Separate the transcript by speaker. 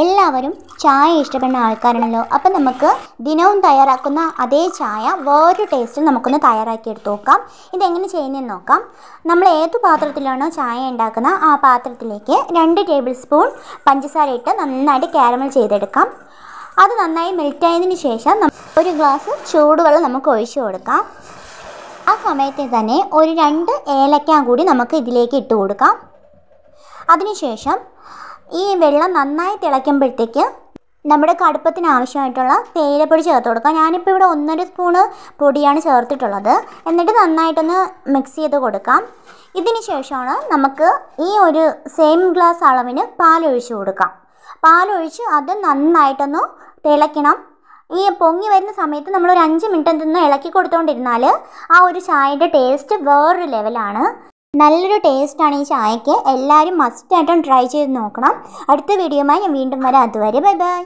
Speaker 1: എല്ലാവരും ചായ ഇഷ്ടപ്പെടുന്ന ആൾക്കാരാണല്ലോ അപ്പം നമുക്ക് ദിനവും തയ്യാറാക്കുന്ന അതേ ചായ വേറൊരു ടേസ്റ്റിൽ നമുക്കൊന്ന് തയ്യാറാക്കി എടുത്ത് നോക്കാം ഇതെങ്ങനെ ചെയ്യുന്നതെന്ന് നോക്കാം നമ്മൾ ഏത് പാത്രത്തിലാണോ ചായ ഉണ്ടാക്കുന്നത് ആ പാത്രത്തിലേക്ക് രണ്ട് ടേബിൾ സ്പൂൺ പഞ്ചസാര ഇട്ട് നന്നായിട്ട് കാരമൽ ചെയ്തെടുക്കാം അത് നന്നായി മെൽറ്റായതിന് ശേഷം ഒരു ഗ്ലാസ് ചൂടുവെള്ളം നമുക്ക് ഒഴിച്ചു കൊടുക്കാം ആ സമയത്ത് തന്നെ ഒരു രണ്ട് ഏലക്ക കൂടി നമുക്ക് ഇതിലേക്ക് ഇട്ട് കൊടുക്കാം അതിനുശേഷം ഈ വെള്ളം നന്നായി തിളയ്ക്കുമ്പോഴത്തേക്ക് നമ്മുടെ കടുപ്പത്തിന് ആവശ്യമായിട്ടുള്ള തേയിലപ്പൊടി ചേർത്ത് കൊടുക്കാം ഞാനിപ്പോൾ ഇവിടെ ഒന്നര സ്പൂണ് പൊടിയാണ് ചേർത്തിട്ടുള്ളത് എന്നിട്ട് നന്നായിട്ടൊന്ന് മിക്സ് ചെയ്ത് കൊടുക്കാം ഇതിന് ശേഷമാണ് നമുക്ക് ഈ ഒരു സെയിം ഗ്ലാസ് അളവിന് പാലൊഴിച്ച് കൊടുക്കാം പാലൊഴിച്ച് അത് നന്നായിട്ടൊന്ന് തിളയ്ക്കണം ഈ പൊങ്ങി വരുന്ന സമയത്ത് നമ്മൾ ഒരു അഞ്ച് മിനിറ്റ് ഒന്ന് ഇളക്കി കൊടുത്തുകൊണ്ടിരുന്നാൽ ആ ഒരു ചായയുടെ ടേസ്റ്റ് വേറൊരു ലെവലാണ് നല്ലൊരു ടേസ്റ്റാണ് ഈ ചായയ്ക്ക് എല്ലാവരും മസ്റ്റായിട്ടും ട്രൈ ചെയ്ത് നോക്കണം അടുത്ത വീഡിയോയുമായി ഞാൻ വീണ്ടും വരാം അതുവരെ ബൈ ബൈ